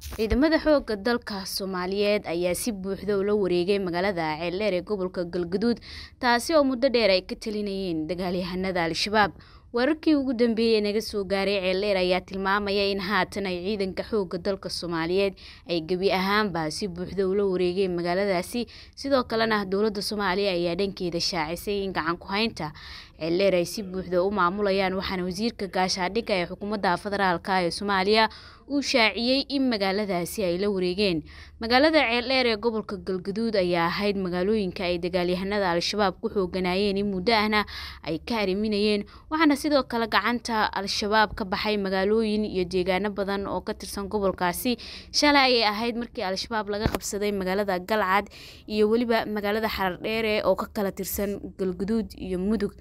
Ciidamada xooga dalka Soomaaliyeed ayaa si buuxda ula wareegay magaalada Ceel ee gobolka Galgaduud taasi oo muddo dheer ay ka talinayeen dagaalyahanada Al-Shabaab wararkii ugu dambeeyey naga soo gaaray ceeldheer ayaa tilmaamaya in haatan ay ciidanka xoogga dalka soomaaliyeed ay gebi ahaanba si buuxda ula wareegeen magaaladaasi sidoo kalena dowladda soomaaliya ayaa dhankeeda shaacisay in gacan ku haynta ceeldheer ay si buuxda u maamulayaan waxaana wasiirka gaashaadhigga ee xukuumadda federaalka ee soomaaliya uu shaaciyey in magaaladaasi ay la wareegeen magaalada ceeldheer ee gobolka galgaduud ayaa ahayd magaalooyinka ay dagaalyahanada al-shabaab ku xooganaayeen in muddo ahna ay ka ariminayeen waxaana sidoo kale gacanta al-shabaab ka baxay magaalooyin iyo deegaano badan oo ka tirsan gobolkaasi shalay ayay ahayd markii al-shabaab laga qabsaday magaalada galcad iyo weliba magaalada xarar dheere oo ka kala tirsan galguduud iyo mudug